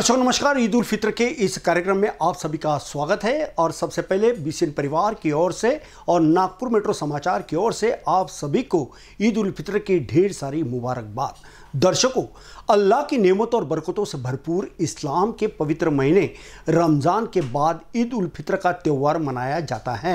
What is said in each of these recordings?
दर्शकों नमस्कार ईद उल फितर के इस कार्यक्रम में आप सभी का स्वागत है और सबसे पहले बीसीएन परिवार की ओर से और नागपुर मेट्रो समाचार की ओर से आप सभी को ईद उल फितर की ढेर सारी मुबारकबाद दर्शकों अल्लाह की नेमत और बरकतों से भरपूर इस्लाम के पवित्र महीने रमज़ान के बाद ईद उल फितर का त्यौहार मनाया जाता है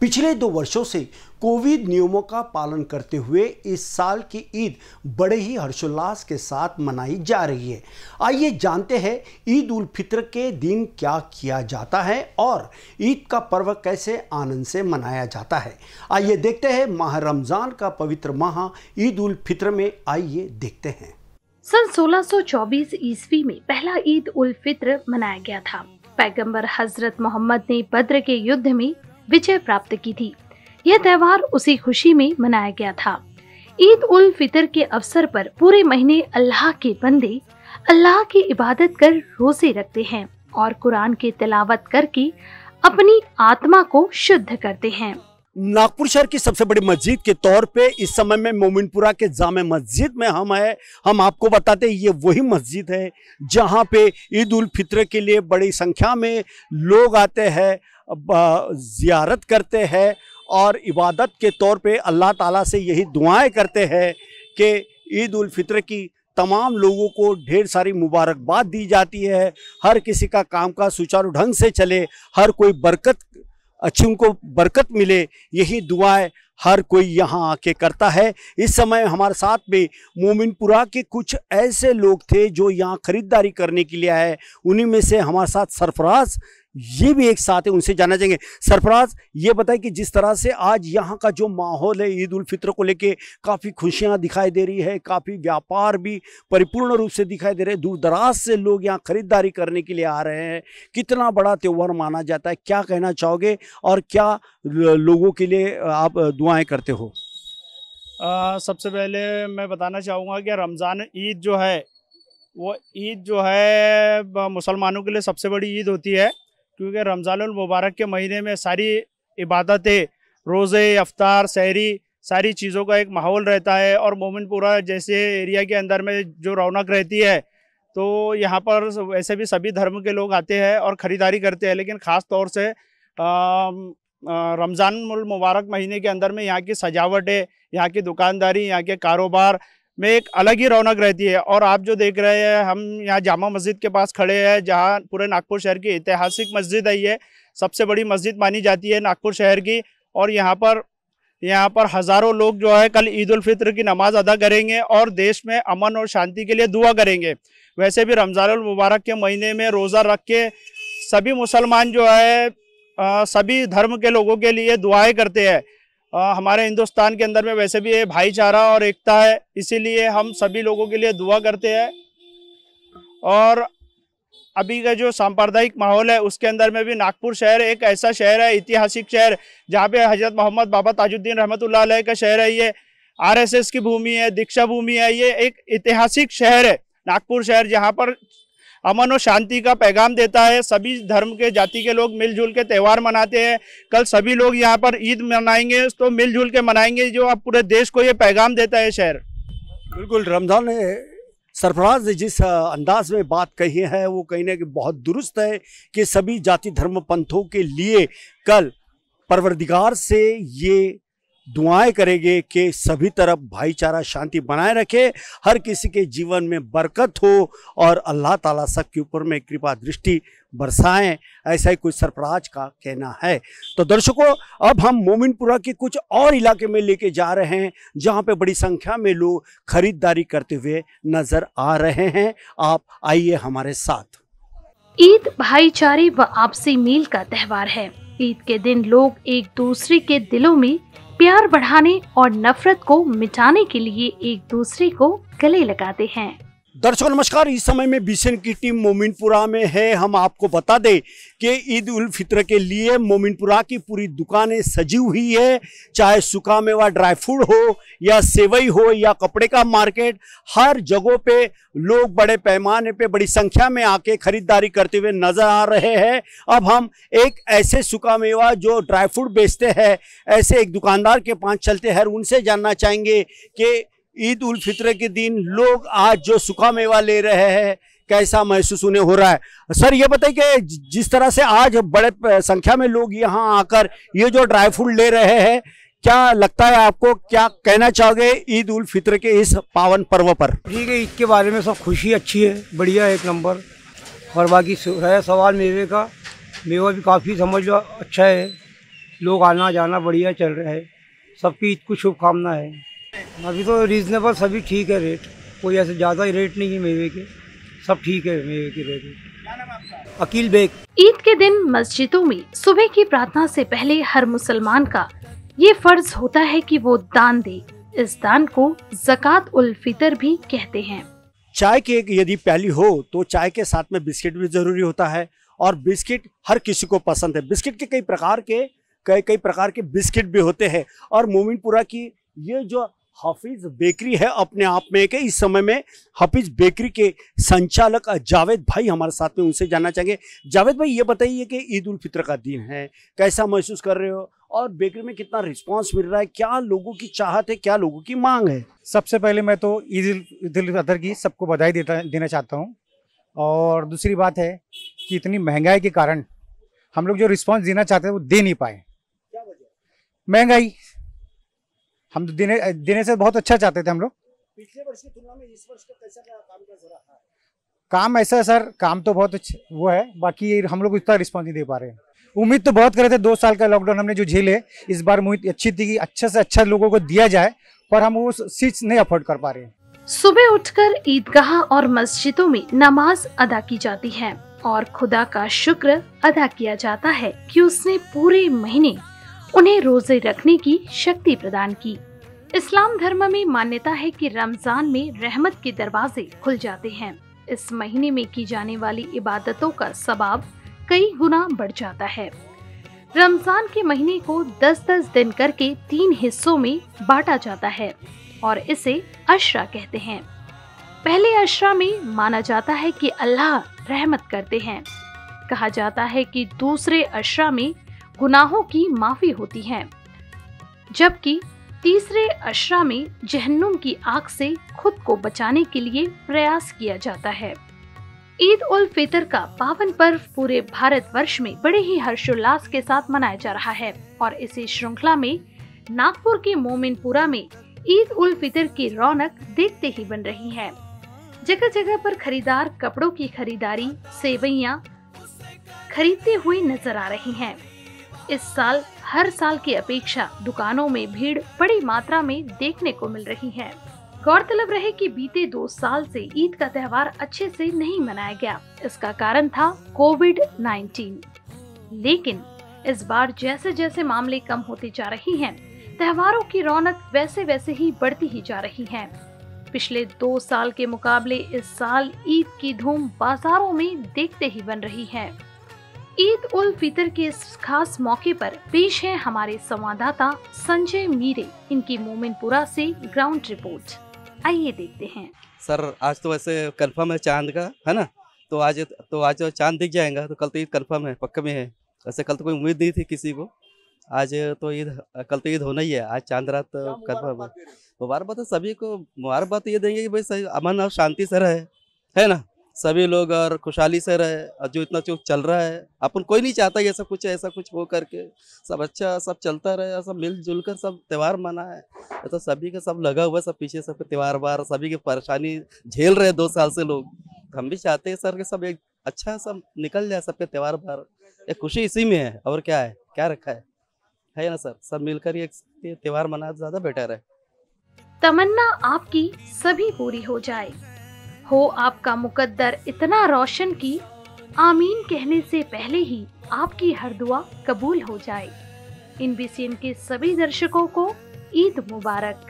पिछले दो वर्षों से कोविड नियमों का पालन करते हुए इस साल की ईद बड़े ही हर्षोल्लास के साथ मनाई जा रही है आइए जानते हैं ईद उल फित्र के दिन क्या किया जाता है और ईद का पर्व कैसे आनंद से मनाया जाता है आइए देखते हैं माह रमज़ान का पवित्र माह ईद उल फितर में आइए देखते हैं सन 1624 ईस्वी में पहला ईद उल फित्र मनाया गया था पैगंबर हजरत मोहम्मद ने बद्र के युद्ध में विजय प्राप्त की थी यह त्यौहार उसी खुशी में मनाया गया था ईद उल फितर के अवसर पर पूरे महीने अल्लाह के बंदे अल्लाह की इबादत कर रोजे रखते हैं और कुरान की तिलावत करके अपनी आत्मा को शुद्ध करते हैं नागपुर शहर की सबसे बड़ी मस्जिद के तौर पे इस समय में मोमिनपुरा के जाम मस्जिद में हम आए हम आपको बताते हैं ये वही मस्जिद है जहाँ पे ईद उल फितर के लिए बड़ी संख्या में लोग आते हैं जियारत करते हैं और इबादत के तौर पे अल्लाह ताला से यही दुआएं करते हैं कि ईद उल फितर की तमाम लोगों को ढेर सारी मुबारकबाद दी जाती है हर किसी का काम का सुचारू ढंग से चले हर कोई बरकत अच्छी उनको बरकत मिले यही दुआएं हर कोई यहाँ आके करता है इस समय हमारे साथ में मोमिनपुरा के कुछ ऐसे लोग थे जो यहाँ ख़रीदारी करने के लिए आए उन्हीं में से हमारे साथ सरफराज ये भी एक साथ है उनसे जाना चाहेंगे सरफराज ये बताएं कि जिस तरह से आज यहाँ का जो माहौल है ईद उल फितर को लेके काफ़ी खुशियाँ दिखाई दे रही है काफ़ी व्यापार भी परिपूर्ण रूप से दिखाई दे रहे हैं दूर दराज से लोग यहाँ खरीदारी करने के लिए आ रहे हैं कितना बड़ा त्यौहार माना जाता है क्या कहना चाहोगे और क्या लोगों के लिए आप दुआएँ करते हो आ, सबसे पहले मैं बताना चाहूँगा कि रमज़ान ईद जो है वो ईद जो है मुसलमानों के लिए सबसे बड़ी ईद होती है क्योंकि रमज़ानुल मुबारक के महीने में सारी इबादतें रोज़े अफ्तार सहरी सारी चीज़ों का एक माहौल रहता है और मोमिनपुरा जैसे एरिया के अंदर में जो रौनक रहती है तो यहाँ पर वैसे भी सभी धर्म के लोग आते हैं और ख़रीदारी करते हैं लेकिन ख़ास तौर से रमज़ान मुबारक महीने के अंदर में यहाँ की सजावटें यहाँ की दुकानदारी यहाँ के कारोबार में एक अलग ही रौनक रहती है और आप जो देख रहे हैं हम यहाँ जामा मस्जिद के पास खड़े हैं जहाँ पूरे नागपुर शहर की ऐतिहासिक मस्जिद है ये सबसे बड़ी मस्जिद मानी जाती है नागपुर शहर की और यहाँ पर यहाँ पर हज़ारों लोग जो है कल ईद फित्र की नमाज अदा करेंगे और देश में अमन और शांति के लिए दुआ करेंगे वैसे भी रमज़ान मुबारक के महीने में रोज़ा रख के सभी मुसलमान जो है आ, सभी धर्म के लोगों के लिए दुआएं करते हैं आ, हमारे हिंदुस्तान के अंदर में वैसे भी ये भाईचारा और एकता है इसीलिए हम सभी लोगों के लिए दुआ करते हैं और अभी का जो सांप्रदायिक माहौल है उसके अंदर में भी नागपुर शहर एक ऐसा शहर है ऐतिहासिक शहर जहाँ पे हजरत मोहम्मद बाबा ताजुद्दीन रहमत का शहर है ये आरएसएस की भूमि है दीक्षा भूमि है ये एक ऐतिहासिक शहर है नागपुर शहर जहाँ पर अमन और शांति का पैगाम देता है सभी धर्म के जाति के लोग मिलजुल के त्यौहार मनाते हैं कल सभी लोग यहाँ पर ईद मनाएंगे तो मिलजुल के मनाएंगे जो आप पूरे देश को ये पैगाम देता है शहर बिल्कुल रमज़ान ने सरफराज ने जिस अंदाज में बात कही है वो कहीं ना कहीं बहुत दुरुस्त है कि सभी जाति धर्म पंथों के लिए कल परवरदिगार से ये दुआएं करेंगे कि सभी तरफ भाईचारा शांति बनाए रखे हर किसी के जीवन में बरकत हो और अल्लाह ताला के ऊपर में कृपा दृष्टि बरसाएं ऐसा ही कुछ सरपराज का कहना है तो दर्शकों अब हम मोमिनपुरा के कुछ और इलाके में लेके जा रहे हैं जहां पे बड़ी संख्या में लोग खरीदारी करते हुए नज़र आ रहे हैं आप आइए हमारे साथ ईद भाईचारे व आपसी मेल का त्यौहार है ईद के दिन लोग एक दूसरे के दिलों में प्यार बढ़ाने और नफरत को मिटाने के लिए एक दूसरे को गले लगाते हैं दर्शकों नमस्कार इस समय में बीसन की टीम मोमिनपुरा में है हम आपको बता दें कि ईद उल फितर के लिए मोमिनपुरा की पूरी दुकानें सजी हुई है चाहे सूखा मेवा ड्राई फ्रूट हो या सेवई हो या कपड़े का मार्केट हर जगहों पे लोग बड़े पैमाने पे बड़ी संख्या में आके खरीदारी करते हुए नजर आ रहे हैं अब हम एक ऐसे सूखा मेवा जो ड्राई फ्रूट बेचते हैं ऐसे एक दुकानदार के पास चलते हैं उनसे जानना चाहेंगे कि ईद उल फितर के दिन लोग आज जो सूखा मेवा ले रहे हैं कैसा महसूस उन्हें हो रहा है सर ये बताइए कि जिस तरह से आज बड़े संख्या में लोग यहाँ आकर ये जो ड्राई फ्रूट ले रहे हैं क्या लगता है आपको क्या कहना चाहोगे ईद उल फितर के इस पावन पर्व पर ठीक है ईद के बारे में सब खुशी अच्छी है बढ़िया एक नंबर और बाकी है सवाल मेवे का मेवा भी काफ़ी समझ लो अच्छा है लोग आना जाना बढ़िया चल रहा है सबकी ईद को शुभकामना है अभी तो रीज़नेबल सभी ठीक है रेट कोई ऐसे ज़्यादा ही रेट नहीं है मेवे के सब ठीक है मेवे के रेट अकील बेग ईद के दिन मस्जिदों में सुबह की प्रार्थना से पहले हर मुसलमान का ये फर्ज होता है कि वो दान दे इस दान को जक़ात उल फितर भी कहते हैं चाय केक यदि पहली हो तो चाय के साथ में बिस्किट भी जरूरी होता है और बिस्किट हर किसी को पसंद है बिस्किट के कई प्रकार के कई कई प्रकार के बिस्किट भी होते हैं और मोमिनपुरा की ये जो हाफिज बेकरी है अपने आप में के इस समय में हाफिज बेकरी के संचालक जावेद भाई हमारे साथ में उनसे जानना चाहेंगे जावेद भाई ये बताइए कि ईद उल फित्र का दिन है कैसा महसूस कर रहे हो और बेकरी में कितना रिस्पांस मिल रहा है क्या लोगों की चाहत है क्या लोगों की मांग है सबसे पहले मैं तो ईद उल फितर की सबको बधाई देता देना चाहता हूँ और दूसरी बात है कि इतनी महंगाई के कारण हम लोग जो रिस्पॉन्स देना चाहते हैं वो दे नहीं पाए महंगाई हम तो दिने दिने से बहुत अच्छा चाहते थे हम लोग पिछले वर्ष की तुलना में इस वर्ष का कैसा काम का जरा काम ऐसा है सर काम तो बहुत अच्छा वो है बाकी हम लोग उतना रिस्पॉन्स नहीं दे पा रहे हैं उम्मीद तो बहुत करे थे दो साल का लॉकडाउन हमने जो झेले इस बार उम्मीद अच्छी थी कि अच्छे से अच्छा लोगों को दिया जाए पर हम वो सीट नहीं अफोर्ड कर पा रहे हैं सुबह उठकर ईदगाह और मस्जिदों में नमाज अदा की जाती है और खुदा का शुक्र अदा किया जाता है कि उसने पूरे महीने उन्हें रोजे रखने की शक्ति प्रदान की इस्लाम धर्म में मान्यता है कि रमजान में रहमत के दरवाजे खुल जाते हैं इस महीने में की जाने वाली इबादतों का सबाब कई गुना बढ़ जाता है रमजान के महीने को 10-10 दिन करके तीन हिस्सों में बांटा जाता है और इसे अशरा कहते हैं पहले अशरा में माना जाता है कि अल्लाह रहमत करते हैं कहा जाता है कि दूसरे अशरा में गुनाहों की माफ़ी होती है जबकि तीसरे अशरा में जहन्नुम की आग से खुद को बचाने के लिए प्रयास किया जाता है ईद उल फितर का पावन पर्व पूरे भारत वर्ष में बड़े ही हर्षोल्लास के साथ मनाया जा रहा है और इसी श्रृंखला में नागपुर के मोमिनपुरा में ईद उल फितर की रौनक देखते ही बन रही है जगह जगह पर खरीदार कपड़ों की खरीदारी सेवैया खरीदते हुए नजर आ रही हैं। इस साल हर साल की अपेक्षा दुकानों में भीड़ बड़ी मात्रा में देखने को मिल रही है गौरतलब रहे कि बीते दो साल से ईद का त्यौहार अच्छे से नहीं मनाया गया इसका कारण था कोविड 19। लेकिन इस बार जैसे जैसे मामले कम होते जा रहे हैं त्योहारों की रौनक वैसे वैसे ही बढ़ती ही जा रही है पिछले दो साल के मुकाबले इस साल ईद की धूम बाजारों में देखते ही बन रही है ईद उल फितर के इस खास मौके पर पेश है हमारे संवाददाता संजय मीरे इनकी मोमिनपुरा से ग्राउंड रिपोर्ट आइए देखते हैं सर आज तो वैसे कन्फर्म है चांद का है ना तो आज तो आज तो चांद दिख जाएगा तो कल तो ईद कन्फर्म है पक्का में है वैसे कल तो कोई उम्मीद नहीं थी किसी को आज तो ईद कल तो ईद होना ही है आज चांद रात कन्फर्म है मुबारकबाद तो सभी को मुबारकबाद तो ये देंगे कि भाई अमन और शांति से रहे है ना सभी लोग और खुशहाली से रहे और जो इतना चुप चल रहा है अपन कोई नहीं चाहता ये सब कुछ ऐसा कुछ हो करके सब अच्छा सब चलता रहे और सब मिलजुल कर सब त्यौहार मना है तो सभी का सब लगा हुआ सब पीछे सब त्यौहार बार सभी की परेशानी झेल रहे दो साल से लोग हम भी चाहते हैं सर के सब एक अच्छा सब निकल जाए सबके त्यौहार बार एक खुशी इसी में है और क्या है क्या रखा है है ना सर सब मिलकर एक त्यौहार मनाया ज़्यादा बेटर है तमन्ना आपकी सभी पूरी हो जाए हो आपका मुकद्दर इतना रोशन की आमीन कहने से पहले ही आपकी हर दुआ कबूल हो जाए इन बीसीएन के सभी दर्शकों को ईद मुबारक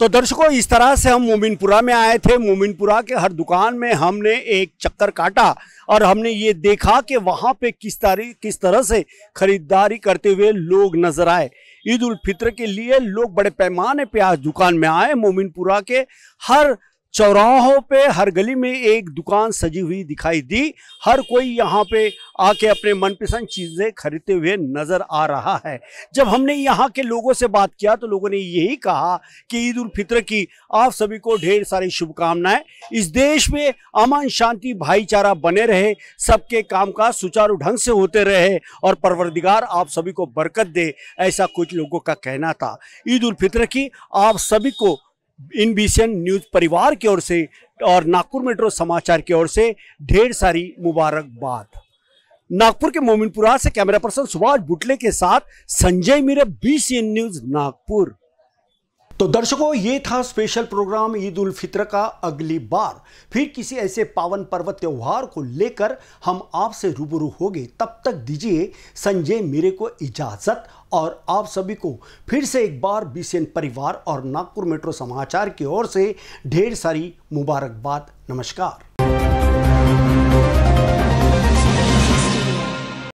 तो दर्शकों इस तरह से हम मोमिनपुरा में आए थे मोमिनपुरा के हर दुकान में हमने एक चक्कर काटा और हमने ये देखा कि वहाँ पे किस तारी किस तरह से खरीदारी करते हुए लोग नजर आए ईद उल फितर के लिए लोग बड़े पैमाने पे आज दुकान में आए मोमिनपुरा के हर चौराहों पे हर गली में एक दुकान सजी हुई दिखाई दी हर कोई यहाँ पे आके अपने मनपसंद चीज़ें खरीदते हुए नज़र आ रहा है जब हमने यहाँ के लोगों से बात किया तो लोगों ने यही कहा कि ईद उल फितर की आप सभी को ढेर सारी शुभकामनाएं इस देश में अमन शांति भाईचारा बने रहे सबके काम का सुचारू ढंग से होते रहे और परवरदिगार आप सभी को बरकत दे ऐसा कुछ लोगों का कहना था ईद उल फितर की आप सभी को इन बीसीएन न्यूज परिवार की ओर से और नागपुर मेट्रो समाचार की ओर से ढेर सारी मुबारकबाद नागपुर के मोमिनपुरा से कैमरा पर्सन सुभाष बुटले के साथ संजय मीरे बी न्यूज नागपुर तो दर्शकों ये था स्पेशल प्रोग्राम ईद उल फित्र का अगली बार फिर किसी ऐसे पावन पर्व त्यौहार को लेकर हम आपसे रूबरू होंगे तब तक दीजिए संजय मेरे को इजाज़त और आप सभी को फिर से एक बार बीसीएन परिवार और नागपुर मेट्रो समाचार की ओर से ढेर सारी मुबारकबाद नमस्कार